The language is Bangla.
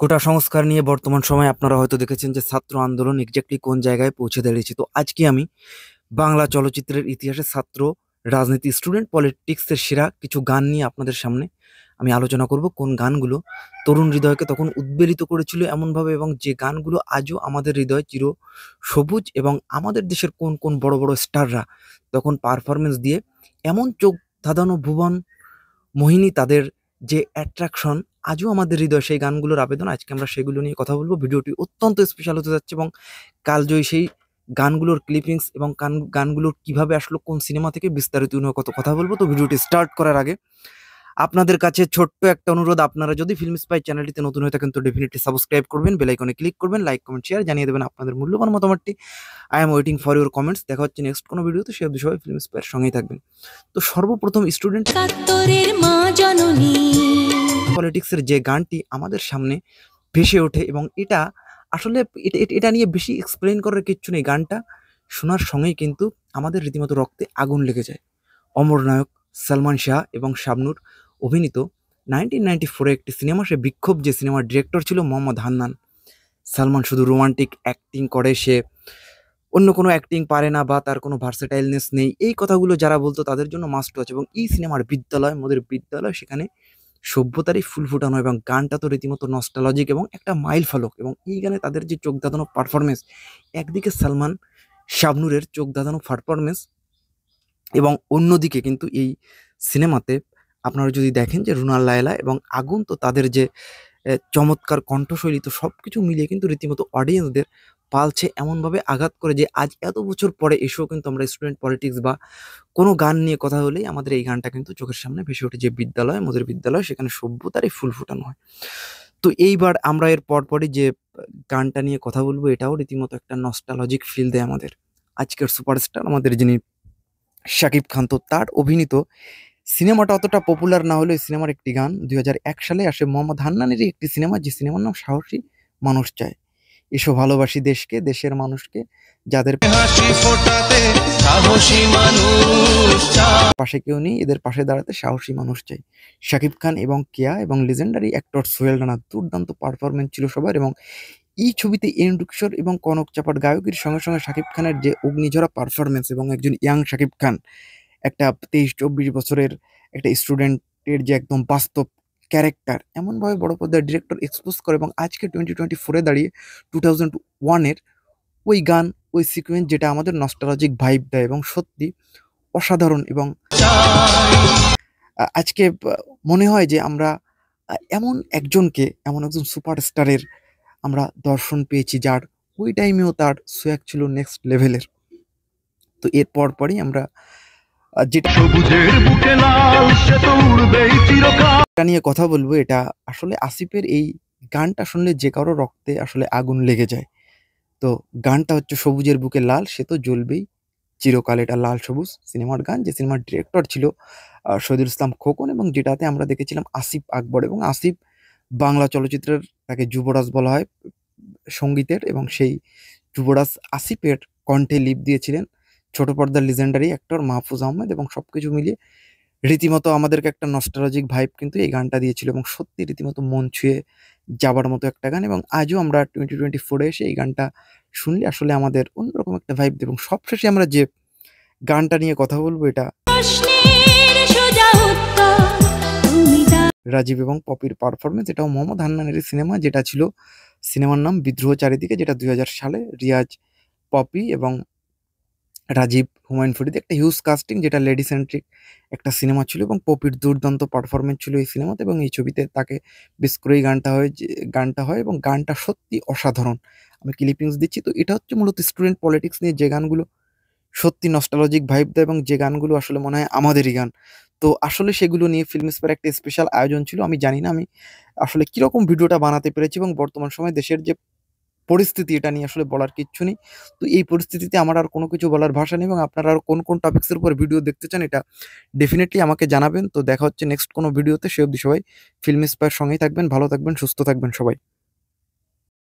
কোটা সংস্কার নিয়ে বর্তমান সময়ে আপনারা হয়তো দেখেছেন যে ছাত্র আন্দোলন এক্স্যাক্টলি কোন জায়গায় পৌঁছে দাঁড়িয়েছে তো আজকে আমি বাংলা চলচ্চিত্রের ইতিহাসে ছাত্র রাজনীতি স্টুডেন্ট পলিটিক্সের সেরা কিছু গান নিয়ে আপনাদের সামনে আমি আলোচনা করব কোন গানগুলো তরুণ হৃদয়কে তখন উদ্বেলিত করেছিল এমনভাবে এবং যে গানগুলো আজও আমাদের হৃদয় চির সবুজ এবং আমাদের দেশের কোন কোন বড় বড় স্টাররা তখন পারফরমেন্স দিয়ে এমন চোখ ধাঁধানো ভুবন মোহিনী তাদের যে অ্যাট্রাকশন আজও আমাদের হৃদয় সেই গানগুলোর আবেদন আজকে আমরা সেগুলো নিয়ে কথা বলবো ভিডিওটি অত্যন্ত স্পেশাল হতে যাচ্ছে এবং কালজয়ী সেই গানগুলোর ক্লিপিংস এবং গানগুলোর কিভাবে আসলো কোন সিনেমা থেকে বিস্তারিত কত কথা বলবো তো ভিডিওটি স্টার্ট করার আগে আপনাদের কাছে ছোট্ট একটা অনুরোধ আপনারা যদি ফিল্ম স্পাই চ্যানেলটিতে নতুন হয়ে থাকেন তো ডেফিনেটলি সাবস্ক্রাইব করবেন বেলাইকনে ক্লিক করবেন লাইক কমেন্ট শেয়ার জানিয়ে দেবেন আপনাদের মূল্যবান মতামতটি I am waiting for your comments দেখা হচ্ছে নেক্সট কোনো তো সে সবাই ফিল্ম স্পাইয়ের সঙ্গেই থাকবেন তো সর্বপ্রথম স্টুডেন্ট মা জননী পলিটিক্সের যে গানটি আমাদের সামনে ভেসে ওঠে এবং এটা আসলে এটা নিয়ে বেশি এক্সপ্লেন করার কিচ্ছু নেই গানটা শোনার সঙ্গেই কিন্তু আমাদের রীতিমতো রক্তে আগুন লেগে যায় অমর নায়ক সালমান শাহ এবং শাবনুর অভিনীত নাইনটিন নাইনটি একটি সিনেমা সে বিক্ষোভ যে সিনেমার ডিরেক্টর ছিল মোহাম্মদ হান্নান সালমান শুধু রোমান্টিক অ্যাক্টিং করে সে অন্য কোনো অ্যাক্টিং পারে না বা তার কোনো ভার্সেটাইলনেস নেই এই কথাগুলো যারা বলতো তাদের জন্য মাস্ট আছে এবং এই সিনেমার বিদ্যালয় মোদের বিদ্যালয় সেখানে সভ্যতারই ফুল ফুটানো এবং গানটা তো রীতিমতো নস্টালজিক এবং একটা মাইল ফলক এবং এই গানে তাদের যে চোখ দাঁধানো পারফরমেন্স একদিকে সালমান শাবনুরের চোখ দাঁধানো পারফরমেন্স এবং অন্যদিকে কিন্তু এই সিনেমাতে আপনারা যদি দেখেন যে রুনাল লায়লা এবং আগুন তো তাদের যে চমৎকার কণ্ঠশৈলী তো সব কিছু মিলিয়ে কিন্তু রীতিমতো অডিয়েন্সদের পালছে এমনভাবে আঘাত করে যে আজ এত বছর পরে এসেও কিন্তু আমরা স্টুডেন্ট পলিটিক্স বা কোনো গান নিয়ে কথা হলেই আমাদের এই গানটা কিন্তু চোখের সামনে ভেসে ওঠে যে বিদ্যালয় আমাদের বিদ্যালয় সেখানে সভ্যতারই ফুল ফুটানো হয় তো এইবার আমরা এর পরপরই যে গানটা নিয়ে কথা বলবো এটাও রীতিমতো একটা নস্টালজিক ফিল দেয় আমাদের আজকের সুপারস্টার আমাদের যিনি শাকিব খান তো তার অভিনীত সিনেমাটা অতটা পপুলার না হলেও সিনেমার একটি গান দুই সালে আসে মোহাম্মদ হান্নানেরই একটি সিনেমা যে সিনেমার নাম সাহসী মানুষ চায় এসো ভালোবাসি দেশকে দেশের মানুষকে যাদের পাশে কেউ নেই এদের পাশে দাঁড়াতে সাহসী মানুষ চাই শাকিব খান এবং কেয়া এবং লেজেন্ডারি অ্যাক্টর সোহেল রানা দুর্দান্ত পারফরমেন্স ছিল সবার এবং এই ছবিতে এন্ডুকিশোর এবং কনক চাপার গায়কের সঙ্গে সঙ্গে শাকিব খানের যে অগ্নিঝরা পারফরমেন্স এবং একজন ইয়াং শাকিব খান একটা তেইশ চব্বিশ বছরের একটা স্টুডেন্টের যে একদম বাস্তব ক্যারেক্টার এমনভাবে বড় পর্দার ডিরেক্টর এক্সপোজ করে এবং আজকে টোয়েন্টি টোয়েন্টি ফোরে দাঁড়িয়ে টু থাউজেন্ড ওয়ানের ওই গান ওই সিকুয়েন্স যেটা আমাদের নস্টালজিক ভাইব দেয় এবং সত্যি অসাধারণ এবং আজকে মনে হয় যে আমরা এমন একজনকে এমন একজন সুপারস্টারের আমরা দর্শন পেয়েছি যার ওই টাইমেও তার সোয়াক ছিল নেক্সট লেভেলের তো এরপর পরই আমরা যেটা নিয়ে কথা বলবো এটা আসলে আসিফের এই গানটা শুনলে যে কারো রক্তে আসলে আগুন লেগে যায় তো গানটা হচ্ছে সবুজের বুকে লাল সে তো জ্বলবেই চিরকাল এটা লাল সবুজ সিনেমার গান যে সিনেমার ডিরেক্টর ছিল শহীদুল ইসলাম খোকন এবং যেটাতে আমরা দেখেছিলাম আসিফ আকবর এবং আসিফ বাংলা চলচ্চিত্রের তাকে যুবরাজ বলা হয় সঙ্গীতের এবং সেই যুবরাজ আসিফের কণ্ঠে লিপ দিয়েছিলেন ছোট পর্দার লিজেন্ডারি অ্যাক্টর মাহফুজ আহমেদ এবং সব কিছু মিলিয়ে রীতিমতো আমাদেরকে একটা নস্টালজিক ভাইব কিন্তু এই গানটা দিয়েছিল এবং সত্যি রীতিমতো মন ছুঁয়ে যাবার মতো একটা গান এবং আজও আমরা টোয়েন্টি টোয়েন্টি ফোরে এসে এই গানটা শুনলে আসলে আমাদের অন্যরকম একটা ভাইব দেবো এবং সবশেষে আমরা যে গানটা নিয়ে কথা বলবো এটা রাজীব এবং পপির পারফরমেন্স এটাও মোহাম্মদ হান্নানের সিনেমা যেটা ছিল সিনেমার নাম বিদ্রোহ চারিদিকে যেটা দুই সালে রিয়াজ পপি এবং রাজীব হুমায়ুন ফরিদ একটা হিউজ কাস্টিং যেটা লেডি সেন্ট্রিক একটা সিনেমা ছিল এবং পপির দুর্দান্ত পারফরমেন্স ছিল এই সিনেমাতে এবং এই ছবিতে তাকে বেশ করেই গানটা হয় গানটা হয় এবং গানটা সত্যি অসাধারণ আমি ক্লিপিংস দিচ্ছি তো এটা হচ্ছে মূলত স্টুডেন্ট পলিটিক্স নিয়ে যে গানগুলো সত্যি নস্টালজিক ভাইব দেয় এবং যে গানগুলো আসলে মনে হয় আমাদেরই গান তো আসলে সেগুলো নিয়ে ফিল্ম স্পার একটা স্পেশাল আয়োজন ছিল আমি জানি না আমি আসলে কীরকম ভিডিওটা বানাতে পেরেছি এবং বর্তমান সময় দেশের যে পরিস্থিতি এটা নিয়ে আসলে বলার কিচ্ছু নেই তো এই পরিস্থিতিতে আমার আর কোনো কিছু বলার ভাষা নেই এবং আপনারা আর কোন কোন টপিক্সের উপর ভিডিও দেখতে চান এটা ডেফিনেটলি আমাকে জানাবেন তো দেখা হচ্ছে নেক্সট কোনো ভিডিওতে সে অবধি সবাই ফিল্ম স্পায়ার সঙ্গেই থাকবেন ভালো থাকবেন সুস্থ থাকবেন সবাই